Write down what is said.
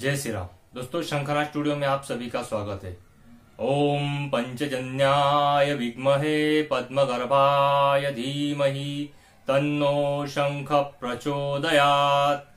जय श्री राम दोस्तों शंखना स्टूडियो में आप सभी का स्वागत है ओम पंचजन्याय पद्म गर्भाय धीमहि तन्नो शंख प्रचोदयात